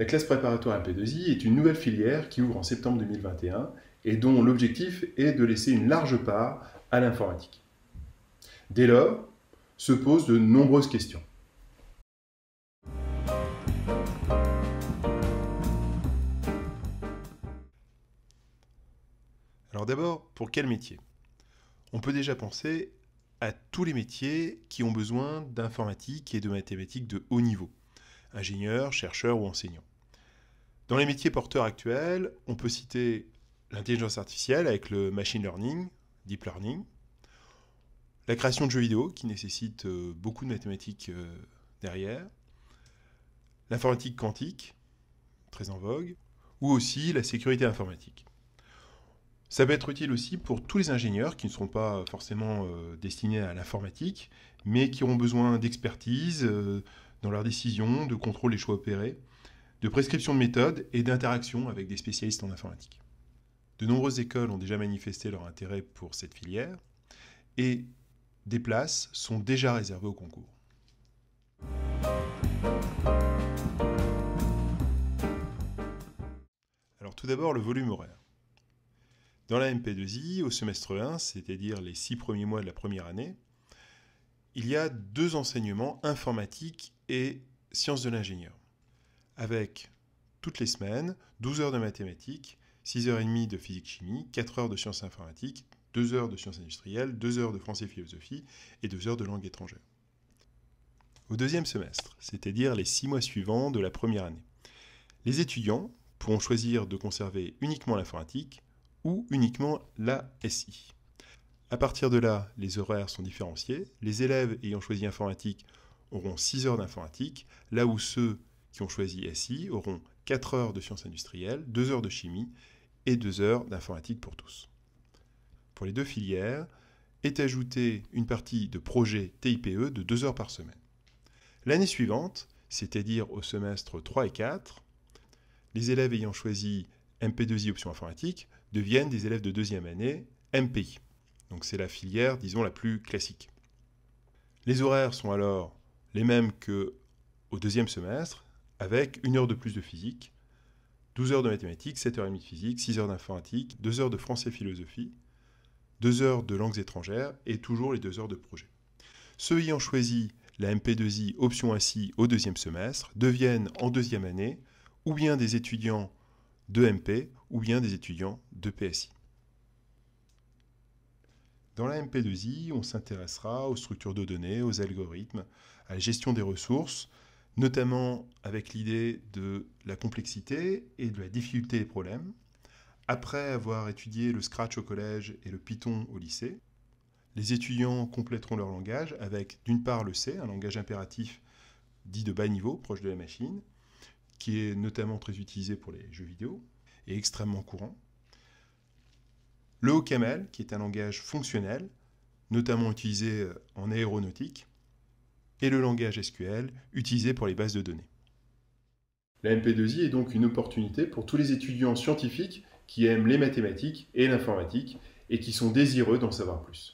La classe préparatoire MP2I est une nouvelle filière qui ouvre en septembre 2021 et dont l'objectif est de laisser une large part à l'informatique. Dès lors, se posent de nombreuses questions. Alors d'abord, pour quel métier On peut déjà penser à tous les métiers qui ont besoin d'informatique et de mathématiques de haut niveau ingénieurs, chercheurs ou enseignants. Dans les métiers porteurs actuels, on peut citer l'intelligence artificielle avec le machine learning, deep learning, la création de jeux vidéo qui nécessite euh, beaucoup de mathématiques euh, derrière, l'informatique quantique, très en vogue, ou aussi la sécurité informatique. Ça peut être utile aussi pour tous les ingénieurs qui ne seront pas forcément euh, destinés à l'informatique, mais qui auront besoin d'expertise, dans leurs décisions, de contrôle des choix opérés, de prescription de méthodes et d'interaction avec des spécialistes en informatique. De nombreuses écoles ont déjà manifesté leur intérêt pour cette filière et des places sont déjà réservées au concours. Alors tout d'abord le volume horaire. Dans la MP2I, au semestre 1, c'est-à-dire les six premiers mois de la première année, il y a deux enseignements, informatique et sciences de l'ingénieur. Avec toutes les semaines, 12 heures de mathématiques, 6h30 de physique-chimie, 4 heures de sciences informatiques, 2 heures de sciences industrielles, 2 heures de français philosophie et 2 heures de langue étrangère. Au deuxième semestre, c'est-à-dire les 6 mois suivants de la première année, les étudiants pourront choisir de conserver uniquement l'informatique ou uniquement la SI. À partir de là, les horaires sont différenciés. Les élèves ayant choisi informatique auront 6 heures d'informatique, là où ceux qui ont choisi SI auront 4 heures de sciences industrielles, 2 heures de chimie et 2 heures d'informatique pour tous. Pour les deux filières, est ajoutée une partie de projet TIPE de 2 heures par semaine. L'année suivante, c'est-à-dire au semestre 3 et 4, les élèves ayant choisi MP2I option informatique deviennent des élèves de deuxième année MPI. Donc c'est la filière, disons, la plus classique. Les horaires sont alors les mêmes que au deuxième semestre, avec une heure de plus de physique, 12 heures de mathématiques, 7h30 de physique, 6 heures d'informatique, 2 heures de français-philosophie, 2 heures de langues étrangères et toujours les 2 heures de projet. Ceux ayant choisi la MP2I option ainsi au deuxième semestre deviennent en deuxième année ou bien des étudiants de MP ou bien des étudiants de PSI. Dans la MP2I, on s'intéressera aux structures de données, aux algorithmes, à la gestion des ressources, notamment avec l'idée de la complexité et de la difficulté des problèmes. Après avoir étudié le Scratch au collège et le Python au lycée, les étudiants compléteront leur langage avec d'une part le C, un langage impératif dit de bas niveau, proche de la machine, qui est notamment très utilisé pour les jeux vidéo et extrêmement courant. Le OCaml, qui est un langage fonctionnel, notamment utilisé euh, en aéronautique, et le langage SQL, utilisé pour les bases de données. La MP2I est donc une opportunité pour tous les étudiants scientifiques qui aiment les mathématiques et l'informatique et qui sont désireux d'en savoir plus.